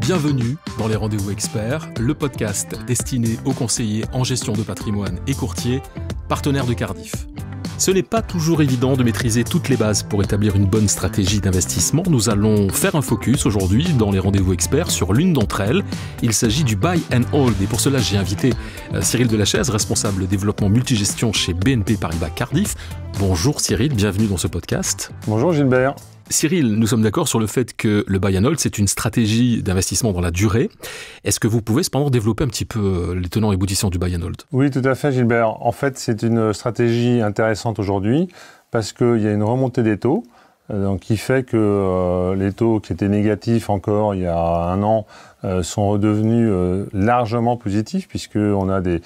Bienvenue dans les Rendez-vous Experts, le podcast destiné aux conseillers en gestion de patrimoine et courtiers, partenaires de Cardiff. Ce n'est pas toujours évident de maîtriser toutes les bases pour établir une bonne stratégie d'investissement. Nous allons faire un focus aujourd'hui dans les rendez-vous experts sur l'une d'entre elles. Il s'agit du buy and hold. Et pour cela, j'ai invité euh, Cyril Delachaise, responsable développement multigestion chez BNP Paribas Cardiff. Bonjour Cyril, bienvenue dans ce podcast. Bonjour Gilbert. Cyril, nous sommes d'accord sur le fait que le buy and hold, c'est une stratégie d'investissement dans la durée. Est-ce que vous pouvez cependant développer un petit peu les tenants et aboutissants du buy and hold Oui, tout à fait, Gilbert. En fait, c'est une stratégie intéressante aujourd'hui parce qu'il y a une remontée des taux. Euh, donc, qui fait que euh, les taux qui étaient négatifs encore il y a un an euh, sont redevenus largement positifs puisqu'on a des,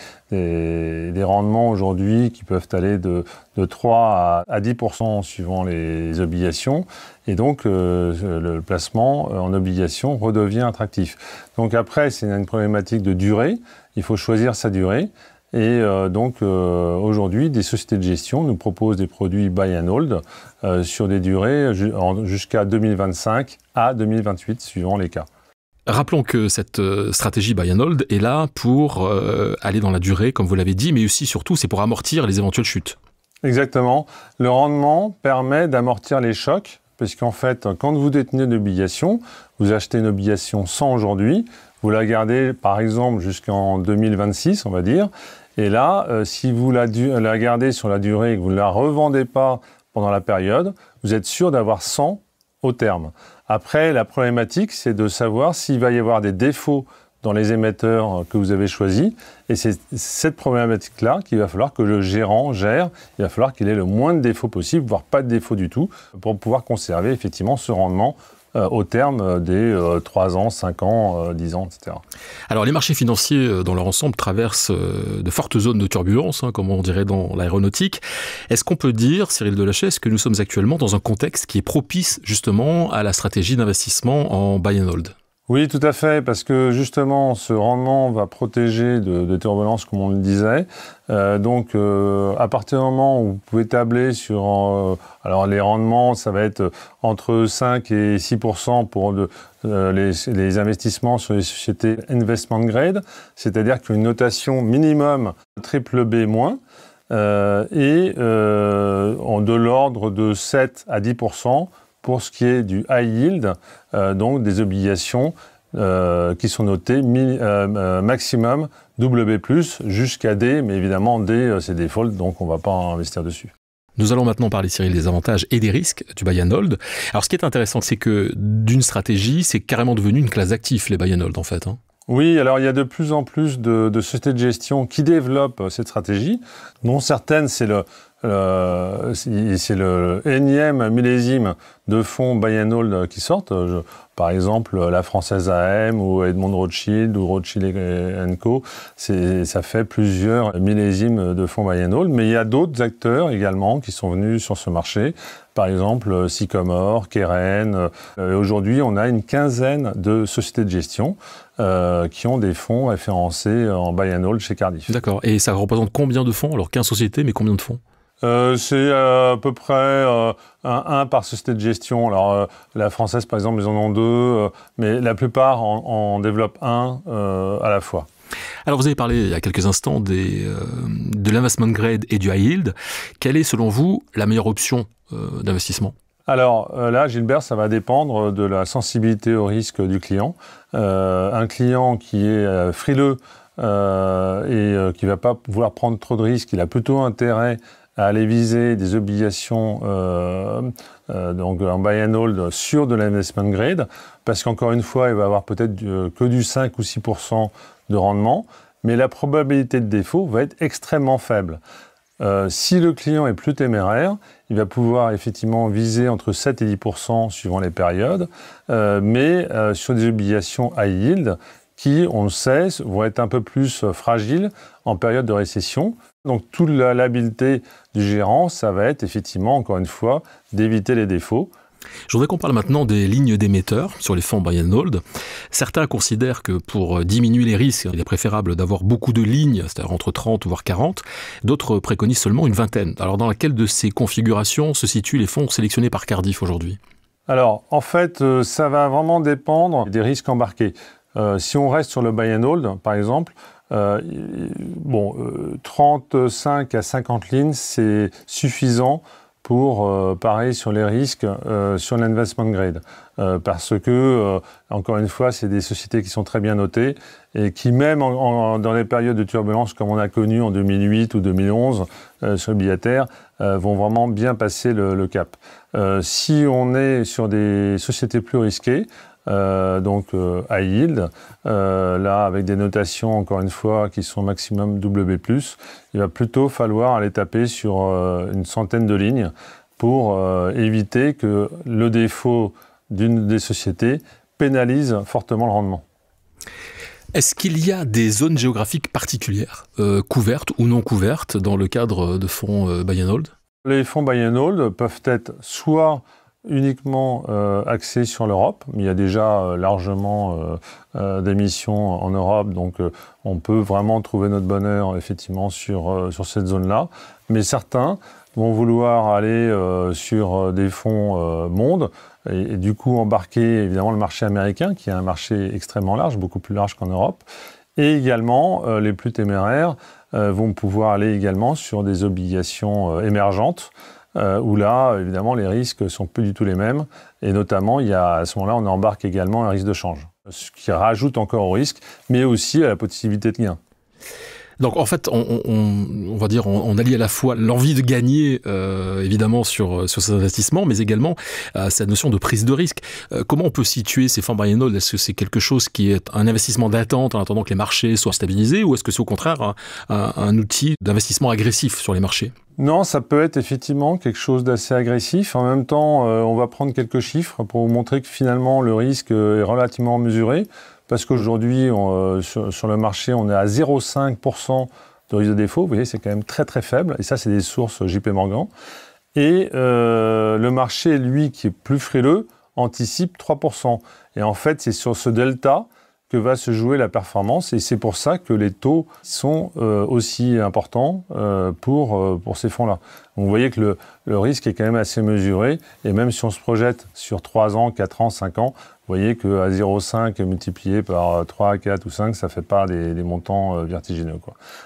rendements aujourd'hui qui peuvent aller de, 3 à, à 10% suivant les obligations et donc le placement en obligation redevient attractif. Donc après, c'est une problématique de durée, il faut choisir sa durée et euh, donc euh, aujourd'hui, des sociétés de gestion nous proposent des produits buy and hold euh, sur des durées jusqu'à 2025 à 2028 suivant les cas. Rappelons que cette stratégie buy and hold est là pour aller dans la durée, comme vous l'avez dit, mais aussi surtout c'est pour amortir les éventuelles chutes. Exactement. Le rendement permet d'amortir les chocs, puisqu'en fait, quand vous détenez une obligation, vous achetez une obligation sans aujourd'hui, vous la gardez par exemple jusqu'en 2026, on va dire, et là, euh, si vous la, la, gardez sur la durée et que vous ne la revendez pas pendant la période, vous êtes sûr d'avoir 100 au terme. Après, la problématique, c'est de savoir s'il va y avoir des défauts dans les émetteurs euh, que vous avez choisis. Et c'est cette problématique-là qu'il va falloir que le gérant gère. Il va falloir qu'il ait le moins de défauts possible, voire pas de défauts du tout, pour pouvoir conserver effectivement ce rendement euh, au terme euh, des 3 euh, ans, 5 ans, 10 ans, etc. Alors les marchés financiers dans leur ensemble traversent de fortes zones de turbulence, hein, comme on dirait dans l'aéronautique. Est-ce qu'on peut dire, Cyril Delachesse, que nous sommes actuellement dans un contexte qui est propice justement à la stratégie d'investissement en buy and hold oui, tout à fait, parce que justement, ce rendement va protéger de, turbulences, comme on le disait. Euh, donc, euh, à partir du moment où vous pouvez tabler sur, euh, alors les rendements, ça va être entre 5 et 6 pour les, les, investissements sur les sociétés investment grade, c'est-à-dire qu'une notation minimum triple B-, et en de l'ordre de 7 à 10 pour ce qui est du high yield, euh, donc des obligations euh, qui sont notées euh, maximum W+, jusqu'à D, mais évidemment D c'est default, donc on ne va pas investir dessus. Nous allons maintenant parler, Cyril, des avantages et des risques du buy and hold. Alors ce qui est intéressant, c'est que d'une stratégie, c'est carrément devenu une classe active les buy and hold en fait. Hein. Oui, alors il y a de plus en plus de, de sociétés de gestion qui développent cette stratégie, dont certaines c'est le, euh, c'est le énième millésime de fonds buy euh, and qui sortent. Euh, par exemple, la française AM ou Edmond Rothschild ou Rothschild Co. Ça fait plusieurs millésimes de fonds buy and Mais il y a d'autres acteurs également qui sont venus sur ce marché. Par exemple, Sycomore, Keren. Aujourd'hui, on a une quinzaine de sociétés de gestion qui ont des fonds référencés en buy and chez Cardiff. D'accord. Et ça représente combien de fonds Alors, 15 sociétés, mais combien de fonds euh, c'est euh, à peu près euh, un, par société de gestion. Alors, la française, par exemple, ils en ont deux, mais la plupart en, développent un à la fois. Alors, vous avez parlé il y a quelques instants des, de l'investment grade et du high yield. Quelle est, selon vous, la meilleure option d'investissement alors là, Gilbert, ça va dépendre de la sensibilité au risque du client. un client qui est frileux et qui ne va pas vouloir prendre trop de risques, il a plutôt intérêt à aller viser des obligations, euh, euh, en donc buy and hold sur de l'investment grade, parce qu'encore une fois, il va avoir peut-être euh, que du 5 ou 6 de rendement, mais la probabilité de défaut va être extrêmement faible. si le client est plus téméraire, il va pouvoir effectivement viser entre 7 et 10 suivant les périodes, mais sur des obligations high yield, qui, on le sait, vont être un peu plus euh, fragiles en période de récession. Donc toute l'habileté du gérant, ça va être effectivement, encore une fois, d'éviter les défauts. Je voudrais qu'on parle maintenant des lignes d'émetteurs sur les fonds buy and hold. Certains considèrent que pour euh, diminuer les risques, il est préférable d'avoir beaucoup de lignes, c'est-à-dire entre 30 voire 40. D'autres préconisent seulement une vingtaine. Alors dans laquelle de ces configurations se situent les fonds sélectionnés par Cardiff aujourd'hui alors, en fait, euh, ça va vraiment dépendre des risques embarqués. Euh, si on reste sur le buy and hold, par exemple, 35 euh, euh, à 50 lignes, c'est suffisant pour parer sur les risques sur l'investment grade. parce que, encore une fois, c'est des sociétés qui sont très bien notées et qui, même dans les périodes de turbulence comme on a connu en 2008 ou 2011 sur le terre, vont vraiment bien passer le cap. si on est sur des sociétés plus risquées, euh, donc euh, à yield, euh, là avec des notations encore une fois qui sont maximum W+, il va plutôt falloir aller taper sur une centaine de lignes pour éviter que le défaut d'une des sociétés pénalise fortement le rendement. Est-ce qu'il y a des zones géographiques particulières, couvertes ou non couvertes, dans le cadre de fonds buy and hold Les fonds buy and peuvent être soit uniquement euh, axé sur l'Europe. Il y a déjà euh, largement d'émissions euh, des missions en Europe, donc on peut vraiment trouver notre bonheur effectivement sur, sur cette zone-là. Mais certains vont vouloir aller sur des fonds monde et, et, du coup embarquer évidemment le marché américain, qui est un marché extrêmement large, beaucoup plus large qu'en Europe. Et également, les plus téméraires vont pouvoir aller également sur des obligations émergentes euh, où là, évidemment, les risques sont plus du tout les mêmes. Et notamment, il y a, à ce moment-là, on embarque également un risque de change, ce qui rajoute encore au risque, mais aussi à la possibilité de gain. Donc en fait, on, va dire, on, on, allie à la fois l'envie de gagner, euh, évidemment, sur, euh, sur ces investissements, mais également euh, cette notion de prise de risque. Euh, comment on peut situer ces fonds biennales Est-ce que c'est quelque chose qui est un investissement d'attente en attendant que les marchés soient stabilisés, ou est-ce que c'est au contraire un outil d'investissement agressif sur les marchés non, ça peut être effectivement quelque chose d'assez agressif. En même temps, on va prendre quelques chiffres pour vous montrer que finalement le risque est relativement mesuré parce qu'aujourd'hui, euh, sur, le marché, on est à 0,5% de risque de défaut. Vous voyez, c'est quand même très très faible. Et ça, c'est des sources euh, JP Morgan. Et euh, le marché, lui, qui est plus frileux, anticipe 3%. Et en fait, c'est sur ce delta va se jouer la performance. Et c'est pour ça que les taux sont euh, aussi importants euh, pour, euh, pour ces fonds-là. Vous voyez que le, risque est quand même assez mesuré. Et même si on se projette sur 3 ans, 4 ans, 5 ans, vous voyez qu'à 0,5 multiplié par 3, 4 ou 5, ça ne fait pas des, montants vertigineux.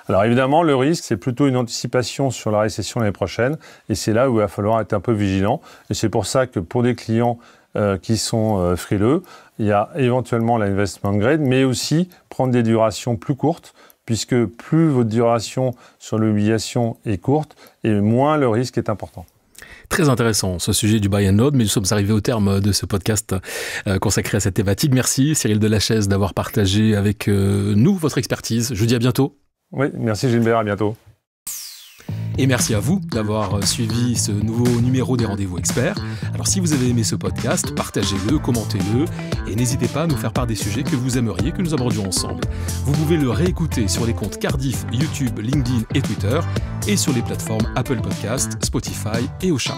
Alors évidemment, le risque, c'est plutôt une anticipation sur la récession l'année prochaine. Et c'est là où il va falloir être un peu vigilant. Et c'est pour ça que pour des clients euh, qui sont euh, frileux. Il y a éventuellement l'investment grade, mais aussi prendre des durations plus courtes, puisque plus votre duration sur l'obligation est courte, et moins le risque est important. Très intéressant ce sujet du buy and hold, mais nous sommes arrivés au terme de ce podcast euh, consacré à cette thématique. Merci Cyril Delachaise d'avoir partagé avec nous votre expertise. Je vous dis à bientôt. Oui, merci Gilbert, à bientôt. Et merci à vous d'avoir euh, suivi ce nouveau numéro des rendez-vous experts. Alors si vous avez aimé ce podcast, partagez-le, commentez-le et n'hésitez pas à nous faire part des sujets que vous aimeriez que nous abordions ensemble. Vous pouvez le réécouter sur les comptes Cardiff, YouTube, LinkedIn et Twitter et sur les plateformes Apple Podcast, Spotify et Ocha.